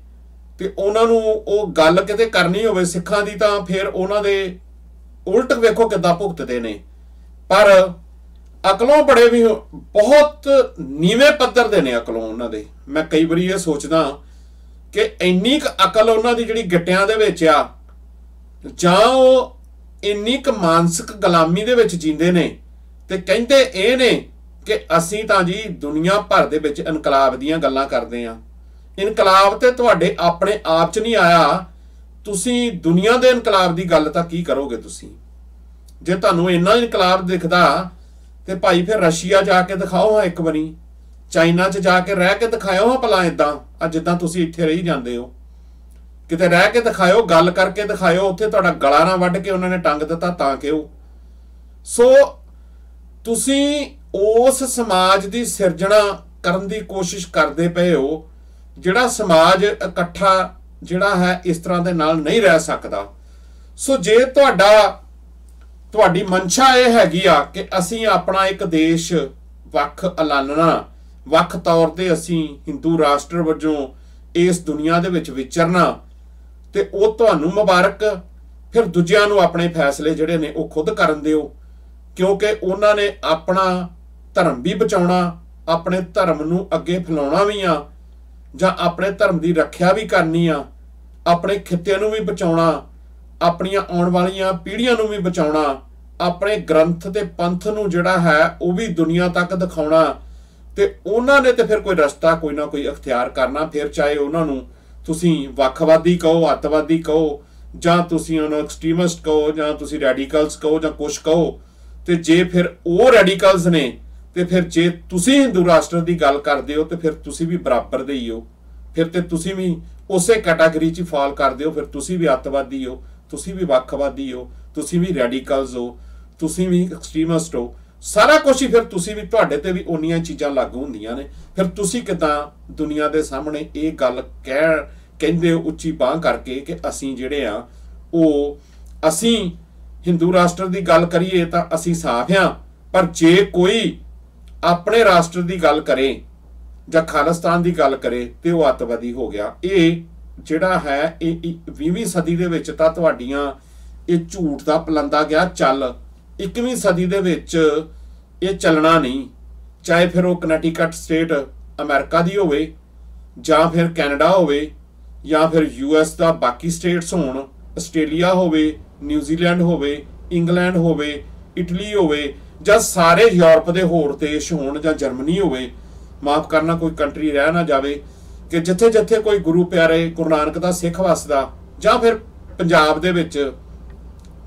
ਤੇ ਉਹਨਾਂ ਨੂੰ ਉਹ ਗੱਲ ਕਿਤੇ ਕਰਨੀ ਹੋਵੇ ਸਿੱਖਾਂ ਦੀ ਤਾਂ ਫਿਰ ਉਹਨਾਂ ਦੇ ਉਲਟ ਵੇਖੋ ਕਿੱਦਾਂ ਭੁਗਤਦੇ ਨੇ ਪਰ ਅਕਲੋਂ ਬੜੇ ਵੀ ਬਹੁਤ ਨੀਵੇਂ ਪੱਧਰ ਦੇ ਨੇ ਅਕਲੋਂ ਉਹਨਾਂ ਦੇ ਮੈਂ ਕਈ ਵਾਰੀ ਇਹ ਸੋਚਦਾ ਕਿ ਇੰਨੀ ਕੁ ਅਕਲ ਉਹਨਾਂ ਦੀ ਜਿਹੜੀ ਗੱਟਿਆਂ ਦੇ ਵਿੱਚ ਆ ਜਾਂ ਉਹ ਇੰਨੀ ਕ ਮਾਨਸਿਕ ਗੁਲਾਮੀ ਦੇ ਵਿੱਚ ਜੀਂਦੇ ਨੇ ਤੇ ਕਹਿੰਦੇ ਇਹ ਨੇ ਕਿ ਅਸੀਂ ਤਾਂ ਜੀ ਦੁਨੀਆ ਭਰ ਦੇ ਵਿੱਚ ਇਨਕਲਾਬ ਦੀਆਂ ਗੱਲਾਂ ਕਰਦੇ ਆ ਇਨਕਲਾਬ ਤੇ ਤੁਹਾਡੇ ਆਪਣੇ ਆਪ 'ਚ ਨਹੀਂ ਆਇਆ ਤੁਸੀਂ ਦੁਨੀਆ ਦੇ ਇਨਕਲਾਬ ਦੀ ਗੱਲ ਤਾਂ ਕੀ ਕਰੋਗੇ ਤੁਸੀਂ ਜੇ ਤੁਹਾਨੂੰ ਇੰਨਾ ਇਨਕਲਾਬ ਦਿਖਦਾ ਤੇ ਭਾਈ ਫਿਰ ਰਸ਼ੀਆ ਜਾ ਕੇ ਦਿਖਾਓ ਹਾਂ ਇੱਕ ਵਾਰੀ ਚਾਈਨਾ 'ਚ ਜਾ ਕੇ ਰਹਿ ਕੇ ਦਿਖਾਇਓ ਹਾਂ ਪਲਾ ਇਦਾਂ ਆ ਜਿੱਦਾਂ ਤੁਸੀਂ ਇੱਥੇ ਰਹੀ ਜਾਂਦੇ ਹੋ ਕਿਤੇ ਰਹਿ ਕੇ ਦਿਖਾਇਓ ਗੱਲ ਕਰਕੇ ਦਿਖਾਇਓ ਉੱਥੇ ਤੁਹਾਡਾ ਗਲਾ ਨਾ ਵੱਢ ਕੇ ਉਹਨਾਂ ਨੇ ਟੰਗ ਦਿੱਤਾ ਤਾਂ ਕਿ ਉਹ ਸੋ ਤੁਸੀਂ ਉਸ ਸਮਾਜ ਦੀ ਸਿਰਜਣਾ ਕਰਨ ਦੀ ਕੋਸ਼ਿਸ਼ ਕਰਦੇ ਪਏ ਹੋ ਜਿਹੜਾ ਸਮਾਜ ਇਕੱਠਾ ਜਿਹੜਾ ਹੈ ਇਸ ਤਰ੍ਹਾਂ ਦੇ ਨਾਲ ਨਹੀਂ ਰਹਿ ਸਕਦਾ ਸੋ ਜੇ ਤੁਹਾਡਾ ਤੁਹਾਡੀ ਮਨਸ਼ਾ ਇਹ ਹੈਗੀ ਆ ਕਿ ਅਸੀਂ ਆਪਣਾ ਇੱਕ ਦੇਸ਼ ਵੱਖ ਐਲਾਨਣਾ ਵੱਖ ਤੌਰ ਤੇ ਅਸੀਂ ਹਿੰਦੂ ਰਾਸ਼ਟਰ ਵਜੋਂ ਇਸ ਦੁਨੀਆ ਦੇ ਵਿੱਚ ਵਿਚਰਨਾ ਤੇ ਉਹ ਤੁਹਾਨੂੰ ਮੁਬਾਰਕ ਫਿਰ ਦੂਜਿਆਂ ਨੂੰ ਆਪਣੇ ਫੈਸਲੇ ਜਿਹੜੇ ਨੇ ਉਹ ਖੁਦ ਕਰਨ ਦਿਓ ਕਿਉਂਕਿ ਉਹਨਾਂ ਨੇ ਆਪਣਾ ਧਰਮ ਵੀ ਬਚਾਉਣਾ ਆਪਣੇ ਧਰਮ ਨੂੰ ਅੱਗੇ ਫੈਲਾਉਣਾ ਵੀ ਆ ਜਾਂ ਆਪਣੇ ਧਰਮ ਦੀ ਰੱਖਿਆ ਵੀ ਕਰਨੀ ਆ ਆਪਣੇ ਖਿੱਤੇ ਨੂੰ ਵੀ ਬਚਾਉਣਾ ਆਪਣੀਆਂ ਆਉਣ ਵਾਲੀਆਂ ਪੀੜ੍ਹੀਆਂ ਨੂੰ ਵੀ ਬਚਾਉਣਾ ਆਪਣੇ ਗ੍ਰੰਥ ਤੇ ਪੰਥ ਨੂੰ ਜਿਹੜਾ ਹੈ ਉਹ ਵੀ ਦੁਨੀਆ ਤੱਕ ਦਿਖਾਉਣਾ ਤੇ ਉਹਨਾਂ ਨੇ ਤੇ ਫਿਰ ਕੋਈ ਰਸਤਾ ਕੋਈ ਨਾ ਕੋਈ ਅਖਤਿਆਰ ਕਰਨਾ ਫਿਰ ਚਾਹੇ ਉਹਨਾਂ ਨੂੰ ਤੁਸੀਂ ਵੱਖਵਾਦੀ ਕਹੋ ਅੱਤਵਾਦੀ ਕਹੋ ਜਾਂ ਤੁਸੀਂ ਉਹਨਾਂ ਐਕਸਟ੍ਰੀਮਿਸਟ ਕਹੋ ਜਾਂ ਤੁਸੀਂ ਰੈਡੀਕਲਸ ਕਹੋ ਜਾਂ ਕੁਛ ਕਹੋ ਤੇ ਜੇ ਫਿਰ ਉਹ ਰੈਡੀਕਲਸ ਨੇ ਤੇ ਫਿਰ ਜੇ ਤੁਸੀਂ ਹਿੰਦੂ ਰਾਸ਼ਟਰ ਦੀ ਗੱਲ ਕਰਦੇ ਹੋ ਤੇ ਫਿਰ ਤੁਸੀਂ ਵੀ ਬਰਾਬਰ ਦੇ ਹੀ ਹੋ ਫਿਰ ਤੇ ਤੁਸੀਂ ਵੀ ਉਸੇ ਕੈਟਾਗਰੀ 'ਚ ਫਾਲ ਕਰਦੇ ਹੋ ਫਿਰ ਤੁਸੀਂ ਵੀ ਅੱਤਵਾਦੀ ਹੋ ਤੁਸੀਂ ਵੀ ਵੱਖਵਾਦੀ ਹੋ ਤੁਸੀਂ ਵੀ ਰੈਡੀਕਲਸ ਹੋ ਤੁਸੀਂ ਵੀ ਐਕਸਟ੍ਰੀਮਿਸਟ ਹੋ ਸਾਰਾ ਕੁਝ ਹੀ ਫਿਰ ਤੁਸੀਂ ਵੀ ਤੁਹਾਡੇ ਤੇ ਵੀ ਉਨੀਆਂ ਚੀਜ਼ਾਂ ਲਾਗੂ ਹੁੰਦੀਆਂ ਨੇ ਫਿਰ ਤੁਸੀਂ ਕਿਦਾਂ ਦੁਨੀਆ ਦੇ ਸਾਹਮਣੇ ਇਹ ਗੱਲ ਕਹਿ ਕਹਿੰਦੇ ਉੱਚੀ ਬਾਹ ਕਰਕੇ ਕਿ ਅਸੀਂ ਜਿਹੜੇ ਆ ਉਹ ਅਸੀਂ ਹਿੰਦੂ ਰਾਸ਼ਟਰ ਦੀ ਗੱਲ ਕਰੀਏ ਤਾਂ ਅਸੀਂ ਸਾਫ਼ ਆ ਪਰ ਜੇ ਕੋਈ ਆਪਣੇ ਰਾਸ਼ਟਰ ਦੀ ਗੱਲ ਕਰੇ ਜਾਂ ਖਾਲਿਸਤਾਨ ਦੀ ਗੱਲ ਕਰੇ ਤੇ ਉਹ ਅਤਵਾਦੀ ਹੋ ਗਿਆ ਇਹ ਜਿਹੜਾ ਹੈ ਇਹ 20ਵੀਂ ਸਦੀ ਦੇ ਵਿੱਚ ਤਾਂ ਤੁਹਾਡੀਆਂ ਇਹ ਝੂਠ ਦਾ ਪਲੰਦਾ ਗਿਆ ਚੱਲ 21ਵੀਂ ਸਦੀ ਦੇ ਵਿੱਚ ਇਹ ਚੱਲਣਾ ਨਹੀਂ ਚਾਹੇ ਫਿਰ ਉਹ ਕਨੈਟੀਕਟ ਸਟੇਟ ਅਮਰੀਕਾ ਦੀ ਹੋਵੇ ਜਾਂ ਫਿਰ ਕੈਨੇਡਾ ਹੋਵੇ ਜਾਂ ਫਿਰ ਯੂਐਸ ਦਾ ਬਾਕੀ ਸਟੇਟਸ ਹੋਣ ਆਸਟ੍ਰੇਲੀਆ ਹੋਵੇ ਨਿਊਜ਼ੀਲੈਂਡ ਹੋਵੇ ਇੰਗਲੈਂਡ ਹੋਵੇ ਇਟਲੀ ਹੋਵੇ ਜਾਂ ਸਾਰੇ ਯੂਰਪ ਦੇ ਹੋਰ ਦੇਸ਼ ਹੋਣ ਜਾਂ ਜਰਮਨੀ ਹੋਵੇ ਮਾਫ ਕਰਨਾ ਕੋਈ ਕੰਟਰੀ ਰਹਿ ਨਾ ਜਾਵੇ ਕਿ ਜਿੱਥੇ ਜਿੱਥੇ ਕੋਈ ਗੁਰੂ ਪਿਆਰੇ ਗੁਰੂ ਨਾਨਕ ਦਾ ਸਿੱਖ ਵਸਦਾ ਜਾਂ ਫਿਰ ਪੰਜਾਬ ਦੇ ਵਿੱਚ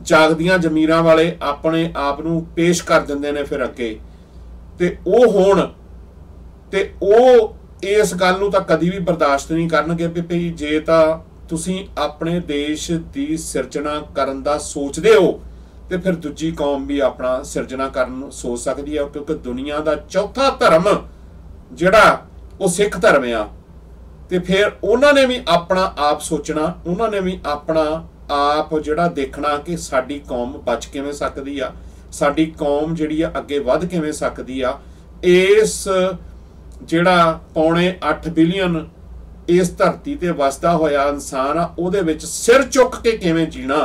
ਜਾਗਦੀਆਂ ਜ਼ਮੀਰਾਂ ਵਾਲੇ ਆਪਣੇ ਆਪ ਨੂੰ ਪੇਸ਼ ਕਰ ਦਿੰਦੇ ਨੇ ਫਿਰ ਅੱਗੇ ਤੇ ਉਹ ਹੋਣ ਤੇ ਉਹ ਇਸ ਗੱਲ ਨੂੰ ਤਾਂ ਕਦੀ ਵੀ ਬਰਦਾਸ਼ਤ ਨਹੀਂ ਕਰਨਗੇ ਕਿ ਭਈ ਜੇ ਤਾਂ ਤੁਸੀਂ ਆਪਣੇ ਦੇਸ਼ ਦੀ ਸਿਰਜਣਾ ਕਰਨ ਦਾ ਸੋਚਦੇ ਹੋ ਤੇ ਫਿਰ ਦੂਜੀ ਕੌਮ ਵੀ ਆਪਣਾ ਸਿਰਜਣਾ ਕਰਨ ਸੋਚ ਸਕਦੀ ਹੈ ਕਿਉਂਕਿ ਦੁਨੀਆ ਦਾ ਚੌਥਾ ਧਰਮ ਜਿਹੜਾ ਉਹ ਸਿੱਖ ਧਰਮ ਆ ਤੇ ਫਿਰ ਉਹਨਾਂ ਨੇ ਵੀ ਆਪਣਾ ਆਪ ਸੋਚਣਾ ਉਹਨਾਂ ਨੇ ਵੀ ਆਪਣਾ ਆਪ ਜਿਹੜਾ ਦੇਖਣਾ ਕਿ ਸਾਡੀ ਕੌਮ ਬਚ ਕਿਵੇਂ ਸਕਦੀ ਆ ਸਾਡੀ ਕੌਮ ਜਿਹੜੀ ਆ ਅੱਗੇ ਵੱਧ ਕਿਵੇਂ ਸਕਦੀ ਆ ਇਸ ਜਿਹੜਾ ਪੌਣੇ 8 ਬਿਲੀਅਨ ਇਸ ਧਰਤੀ ਤੇ ਵਸਦਾ ਹੋਇਆ ਇਨਸਾਨ ਆ ਉਹਦੇ ਵਿੱਚ ਸਿਰ ਚੁੱਕ ਕੇ ਕਿਵੇਂ ਜੀਣਾ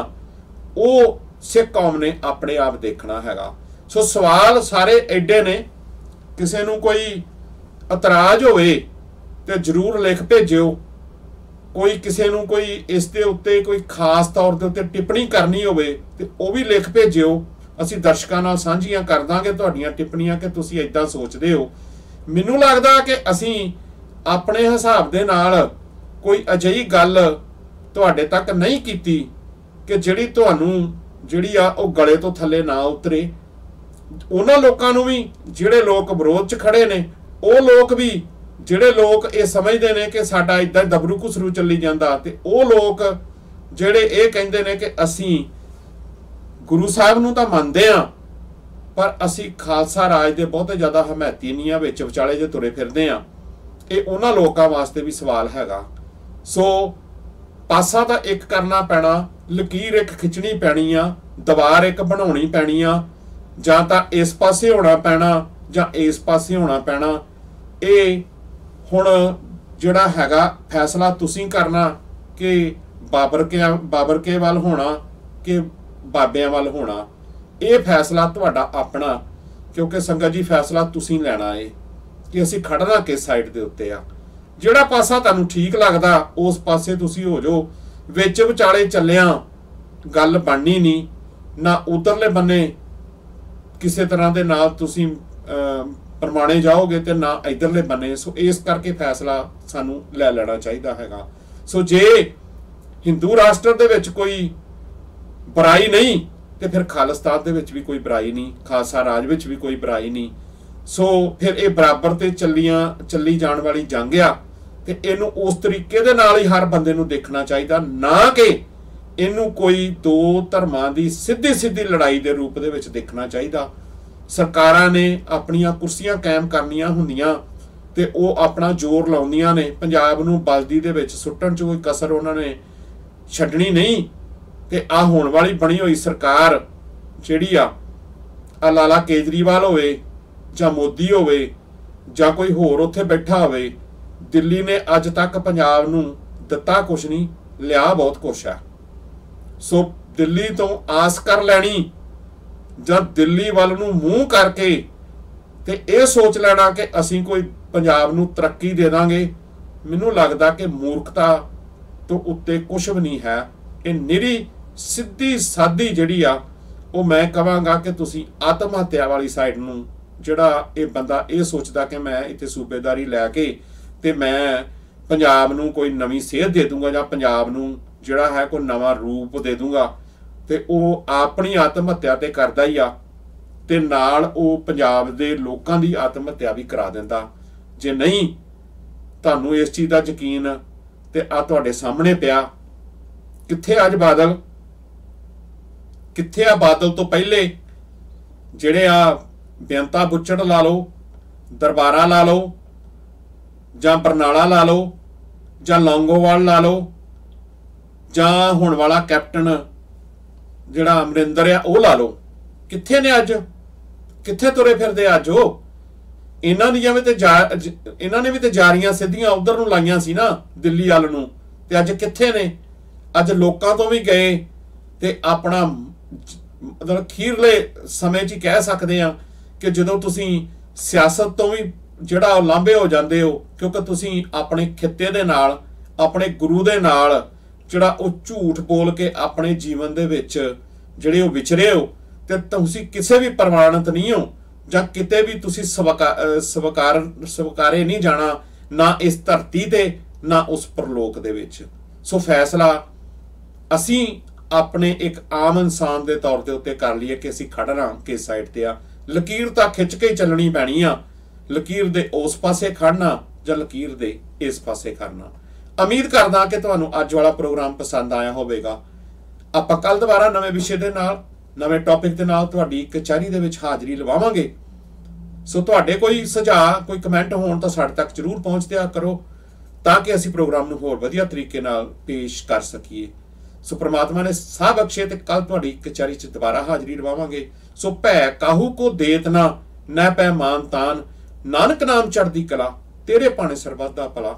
ਉਹ ਸਿੱਖ ਕੌਮ ਨੇ ਆਪਣੇ ਆਪ ਦੇਖਣਾ ਹੈਗਾ ਸੋ ਸਵਾਲ ਸਾਰੇ ਐਡੇ ਨੇ ਕਿਸੇ ਨੂੰ ਕੋਈ ਇਤਰਾਜ਼ ਹੋਵੇ ਤੇ ਜਰੂਰ ਲਿਖ ਭੇਜਿਓ ਕੋਈ ਕਿਸੇ ਨੂੰ ਕੋਈ ਇਸ ਦੇ ਉੱਤੇ ਕੋਈ ਖਾਸ ਤੌਰ ਦੇ ਉੱਤੇ ਟਿੱਪਣੀ ਕਰਨੀ ਹੋਵੇ ਤੇ ਉਹ ਵੀ ਲਿਖ ਭੇਜਿਓ ਅਸੀਂ ਦਰਸ਼ਕਾਂ ਨਾਲ ਸਾਂਝੀਆਂ ਕਰ ਦਾਂਗੇ ਤੁਹਾਡੀਆਂ ਟਿੱਪਣੀਆਂ ਕਿ ਤੁਸੀਂ ਐਦਾਂ ਸੋਚਦੇ ਹੋ ਮੈਨੂੰ ਲੱਗਦਾ ਕਿ ਅਸੀਂ ਆਪਣੇ ਹਿਸਾਬ ਦੇ ਨਾਲ ਕੋਈ ਅਜਿਹੀ ਗੱਲ ਤੁਹਾਡੇ ਤੱਕ ਨਹੀਂ ਕੀਤੀ ਕਿ ਜਿਹੜੀ ਤੁਹਾਨੂੰ ਜਿਹੜੀ ਆ ਉਹ ਗਲੇ ਤੋਂ ਥੱਲੇ ਨਾ ਉਤਰੇ ਉਹਨਾਂ ਲੋਕਾਂ ਨੂੰ ਵੀ ਜਿਹੜੇ ਲੋਕ ਵਿਰੋਧ 'ਚ ਖੜੇ ਨੇ ਉਹ ਲੋਕ ਵੀ ਜਿਹੜੇ ਲੋਕ ਇਹ ਸਮਝਦੇ ਨੇ ਕਿ ਸਾਡਾ ਇਦਾਂ ਦਬਰੂ ਕੁਸਰੂ ਚੱਲੀ ਜਾਂਦਾ ਤੇ ਉਹ ਲੋਕ ਜਿਹੜੇ ਇਹ ਕਹਿੰਦੇ ਨੇ ਕਿ ਅਸੀਂ ਗੁਰੂ ਸਾਹਿਬ ਨੂੰ ਤਾਂ ਮੰਨਦੇ ਆ ਪਰ ਅਸੀਂ ਖਾਲਸਾ ਰਾਜ ਦੇ ਬਹੁਤੇ ਜ਼ਿਆਦਾ ਹਮਾਇਤੀ ਨਹੀਂ ਆ ਵਿੱਚ ਵਿਚਾਲੇ ਜੇ ਤੁਰੇ ਫਿਰਦੇ ਆ ਇਹ ਉਹਨਾਂ ਲੋਕਾਂ ਵਾਸਤੇ ਵੀ ਸਵਾਲ ਹੈਗਾ ਸੋ ਪਾਸਾ ਤਾਂ ਇੱਕ ਕਰਨਾ ਪੈਣਾ ਲਕੀਰ ਇੱਕ ਖਿੱਚਣੀ ਪੈਣੀ ਆ ਦੀਵਾਰ ਇੱਕ ਬਣਾਉਣੀ ਪੈਣੀ ਆ ਜਾਂ ਤਾਂ ਇਸ ਪਾਸੇ ਹੋਣਾ ਪੈਣਾ ਜਾਂ ਇਸ ਪਾਸੇ ਹੋਣਾ ਪੈਣਾ ਇਹ ਹੁਣ ਜਿਹੜਾ ਹੈਗਾ ਫੈਸਲਾ ਤੁਸੀਂ ਕਰਨਾ ਕਿ ਬਾਬਰ ਕੇ ਬਾਬਰ ਕੇ ਵੱਲ ਹੋਣਾ ਕਿ ਬਾਬਿਆਂ ਵੱਲ ਹੋਣਾ ਇਹ ਫੈਸਲਾ ਤੁਹਾਡਾ ਆਪਣਾ ਕਿਉਂਕਿ ਸੰਗਤ ਜੀ ਫੈਸਲਾ ਤੁਸੀਂ ਲੈਣਾ ਏ ਕਿ ਅਸੀਂ ਖੜਨਾ ਕਿਸ ਸਾਈਡ ਦੇ ਉੱਤੇ ਆ ਜਿਹੜਾ ਪਾਸਾ ਤੁਹਾਨੂੰ ਠੀਕ ਲੱਗਦਾ ਉਸ ਪਾਸੇ ਤੁਸੀਂ ਹੋ ਜਾਓ ਵਿੱਚ ਵਿਚਾਲੇ ਚੱਲਿਆਂ ਗੱਲ ਬਣਨੀ ਨਹੀਂ ਨਾ ਉਧਰਲੇ ਬੰਨੇ ਕਿਸੇ ਤਰ੍ਹਾਂ ਦੇ ਨਾਲ ਤੁਸੀਂ ਪਰਮਾਣੇ ਜਾਓਗੇ ਤੇ ਨਾ ਇਧਰਲੇ ਬੰਨੇ ਸੋ ਇਸ ਕਰਕੇ ਫੈਸਲਾ ਸਾਨੂੰ ਲੈ ਲੈਣਾ ਚਾਹੀਦਾ ਹੈਗਾ ਸੋ ਜੇ ਹਿੰਦੂ ਰਾਸ਼ਟਰ ਦੇ ਵਿੱਚ ਕੋਈ ਬਰਾਈ ਨਹੀਂ ਤੇ ਫਿਰ ਖਾਲਸਤਾਨ ਦੇ ਵਿੱਚ ਵੀ ਕੋਈ ਬਰਾਈ ਨਹੀਂ ਖਾਲਸਾ ਰਾਜ ਵਿੱਚ ਵੀ ਕੋਈ ਬਰਾਈ ਨਹੀਂ ਸੋ ਫਿਰ ਇਹ ਬਰਾਬਰ ਤੇ ਚੱਲੀਆਂ ਚੱਲੀ ਜਾਣ ਵਾਲੀ ਜੰਗ ਆ ਤੇ ਇਹਨੂੰ ਉਸ ਤਰੀਕੇ ਦੇ ਨਾਲ ਹੀ ਹਰ ਬੰਦੇ ਨੂੰ ਦੇਖਣਾ ਚਾਹੀਦਾ ਨਾ ਕਿ ਇਹਨੂੰ ਕੋਈ ਦੋ ਧਰਮਾਂ ਦੀ ਸਿੱਧੀ ਸਿੱਧੀ ਲੜਾਈ ਦੇ ਰੂਪ ਦੇ ਵਿੱਚ ਦੇਖਣਾ ਚਾਹੀਦਾ ਸਰਕਾਰਾਂ ਨੇ ਆਪਣੀਆਂ ਕੁਰਸੀਆਂ ਕਾਇਮ ਕਰਨੀਆਂ ਹੁੰਦੀਆਂ ਤੇ ਉਹ ਆਪਣਾ ਜ਼ੋਰ ਲਾਉਂਦੀਆਂ ਨੇ ਪੰਜਾਬ ਨੂੰ ਬਲਦੀ ਦੇ ਵਿੱਚ ਸੁੱਟਣ 'ਚ ਕੋਈ ਕਸਰ ਉਹਨਾਂ ਨੇ ਛੱਡਣੀ ਨਹੀਂ ਤੇ ਆ ਹੋਣ ਵਾਲੀ ਬਣੀ ਹੋਈ ਸਰਕਾਰ ਜਿਹੜੀ ਆ ਆ ਲਾਲਾ ਕੇਜਰੀਵਾਲ ਹੋਵੇ ਜਾਂ ਮੋਦੀ ਹੋਵੇ ਜਾਂ ਕੋਈ ਹੋਰ ਉੱਥੇ ਬੈਠਾ ਹੋਵੇ ਦਿੱਲੀ ਨੇ ਅੱਜ ਤੱਕ ਪੰਜਾਬ ਨੂੰ ਦਿੱਤਾ ਕੁਛ ਨਹੀਂ ਲਿਆ ਬਹੁਤ ਕੁਝ ਆ ਸੋ ਦਿੱਲੀ ਤੋਂ ਆਸ ਕਰ ਲੈਣੀ ਜਦ ਦਿੱਲੀ ਵੱਲ ਨੂੰ ਮੂੰਹ ਕਰਕੇ ਤੇ ਇਹ ਸੋਚ ਲੈਣਾ ਕਿ ਅਸੀਂ ਕੋਈ ਪੰਜਾਬ ਨੂੰ ਤਰੱਕੀ ਦੇ ਦਾਂਗੇ ਮੈਨੂੰ ਲੱਗਦਾ ਕਿ ਮੂਰਖਤਾ ਤੋਂ ਉੱਤੇ ਕੁਝ ਵੀ ਨਹੀਂ ਹੈ ਇਹ ਨਿਰੀ ਸਿੱਧੀ ਸਾਦੀ ਜਿਹੜੀ ਆ ਉਹ ਮੈਂ ਕਹਾਂਗਾ ਕਿ ਤੁਸੀਂ ਆਤਮ ਹੱਤਿਆ ਵਾਲੀ ਸਾਈਡ ਨੂੰ ਜਿਹੜਾ ਇਹ ਬੰਦਾ ਇਹ ਸੋਚਦਾ ਕਿ ਮੈਂ ਇੱਥੇ ਸੂਬੇਦਾਰੀ ਲੈ ਕੇ ਤੇ ਮੈਂ ਪੰਜਾਬ ਨੂੰ ਕੋਈ ਨਵੀਂ ਸਿਹਤ ਦੇ ਦੂੰਗਾ ਜਾਂ ਪੰਜਾਬ ਨੂੰ ਜਿਹੜਾ ਹੈ ਕੋਈ ਨਵਾਂ ਰੂਪ ਦੇ ਦੂੰਗਾ ਤੇ ਉਹ ਆਪਣੀ ਆਤਮ ਹੱਤਿਆ ਤੇ ਕਰਦਾ ਹੀ ਆ ਤੇ ਨਾਲ ਉਹ ਪੰਜਾਬ ਦੇ ਲੋਕਾਂ ਦੀ ਆਤਮ ਹੱਤਿਆ ਵੀ ਕਰਾ ਦਿੰਦਾ ਜੇ ਨਹੀਂ ਤੁਹਾਨੂੰ ਇਸ ਚੀਜ਼ ਦਾ ਯਕੀਨ ਤੇ ਆ ਤੁਹਾਡੇ ਸਾਹਮਣੇ ਪਿਆ ਕਿੱਥੇ ਅੱਜ ਬਾਦਲ ਕਿੱਥੇ ਆ ਬਾਦਲ ਤੋਂ ਪਹਿਲੇ ਜਿਹੜੇ ਆ ਬਿਆੰਤਾ ਬੁੱਚੜ ਲਾ ਲਓ ਦਰਬਾਰਾ ਲਾ ਲਓ ਜਾਂ ਪਰਨਾਲਾ ਲਾ ਲਓ ਜਾਂ ਲੌਂਗੋਵਾਲ ਲਾ ਲਓ ਜਾਂ ਹੁਣ ਵਾਲਾ ਕੈਪਟਨ ਜਿਹੜਾ ਅਮਰਿੰਦਰ ਆ ਉਹ ਲਾ ਲਓ ਕਿੱਥੇ ਨੇ ਅੱਜ ਕਿੱਥੇ ਤੁਰੇ ਫਿਰਦੇ ਅੱਜ ਉਹ ਇਹਨਾਂ ਦੀਆਂ ਵੀ ਤੇ ਇਹਨਾਂ ਨੇ ਵੀ ਤੇ ਜਾਰੀਆਂ ਸਿੱਧੀਆਂ ਉਧਰ ਨੂੰ ਲਾਈਆਂ ਸੀ ਨਾ ਦਿੱਲੀ ਵੱਲ ਨੂੰ ਤੇ ਅੱਜ ਕਿੱਥੇ ਨੇ ਅੱਜ ਲੋਕਾਂ ਤੋਂ ਵੀ ਗਏ ਤੇ ਆਪਣਾ ਮਤਲਬ ਖੀਰਲੇ ਸਮੇਂ 'ਚ ਕਹਿ ਸਕਦੇ ਆ ਕਿ ਜਦੋਂ ਤੁਸੀਂ ਸਿਆਸਤ ਤੋਂ ਵੀ ਜਿਹੜਾ ਲਾਂਬੇ ਹੋ ਜਾਂਦੇ ਹੋ ਕਿਉਂਕਿ ਤੁਸੀਂ ਆਪਣੇ ਖਿੱਤੇ ਦੇ ਨਾਲ ਆਪਣੇ ਗੁਰੂ ਦੇ ਨਾਲ ਜਿਹੜਾ ਉਹ ਝੂਠ ਬੋਲ ਕੇ ਆਪਣੇ ਜੀਵਨ ਦੇ ਵਿੱਚ ਜਿਹੜੇ ਉਹ ਵਿਚਰੇ ਹੋ ਤੇ ਤੁਸੀਂ ਕਿਸੇ ਵੀ ਪ੍ਰਮਾਣਿਤ ਨਹੀਂ ਹੋ ਜਾਂ ਕਿਤੇ ਵੀ ਤੁਸੀਂ ਸਵਕਾਰ ਸਵਕਾਰੇ ਨਹੀਂ ਜਾਣਾ ਨਾ ਇਸ ਧਰਤੀ ਤੇ ਨਾ ਉਸ ਪਰਲੋਕ ਦੇ ਵਿੱਚ ਸੋ ਫੈਸਲਾ ਅਸੀਂ ਆਪਣੇ ਇੱਕ ਆਮ ਇਨਸਾਨ ਦੇ ਤੌਰ ਤੇ ਉੱਤੇ ਕਰ ਲਈਏ ਕਿ ਅਸੀਂ ਖੜਨਾ ਕਿਸ ਸਾਈਡ ਤੇ ਆ ਲਕੀਰ ਤਾਂ ਖਿੱਚ ਕੇ ਚੱਲਣੀ ਪੈਣੀ ਆ ਲਕੀਰ ਦੇ ਉਸ ਪਾਸੇ ਖੜਨਾ ਜਾਂ ਲਕੀਰ ਦੇ ਇਸ ਪਾਸੇ ਕਰਨਾ ਉਮੀਦ ਕਰਦਾ ਕਿ ਤੁਹਾਨੂੰ ਅੱਜ ਵਾਲਾ ਪ੍ਰੋਗਰਾਮ ਪਸੰਦ ਆਇਆ ਹੋਵੇਗਾ ਆਪਾਂ ਕੱਲ ਦੁਬਾਰਾ ਨਵੇਂ ਵਿਸ਼ੇ ਦੇ ਨਾਲ ਨਵੇਂ ਟੌਪਿਕ ਦੇ ਨਾਲ ਤੁਹਾਡੀ ਕਚਹਿਰੀ ਦੇ ਵਿੱਚ ਹਾਜ਼ਰੀ ਲਵਾਵਾਂਗੇ ਸੋ ਤੁਹਾਡੇ ਕੋਈ ਸੁਝਾਅ ਕੋਈ ਕਮੈਂਟ ਹੋਣ ਤਾਂ ਸਾਡੇ ਤੱਕ ਜਰੂਰ ਪਹੁੰਚਦਿਆ ਕਰੋ ਤਾਂ ਕਿ ਅਸੀਂ ਪ੍ਰੋਗਰਾਮ ਨੂੰ ਹੋਰ ਵਧੀਆ ਤਰੀਕੇ ਨਾਲ ਪੇਸ਼ ਕਰ ਸਕੀਏ ਸੋ ਪ੍ਰਮਾਤਮਾ ਨੇ ਸਭ ਅਕਸ਼ੇ ਤੇ ਕੱਲ ਤੁਹਾਡੀ ਕਚਹਿਰੀ 'ਚ ਦੁਬਾਰਾ ਹਾਜ਼ਰੀ ਲਵਾਵਾਂਗੇ ਸੋ ਭੈ ਕਾਹੂ ਕੋ ਦੇਤਨਾ ਨਾ ਪੈ ਮਾਨ ਤਾਨ ਨਾਨਕ ਨਾਮ ਚੜਦੀ ਕਲਾ ਤੇਰੇ ਪਾਣੇ ਸਰਬੱਤ ਦਾ ਭਲਾ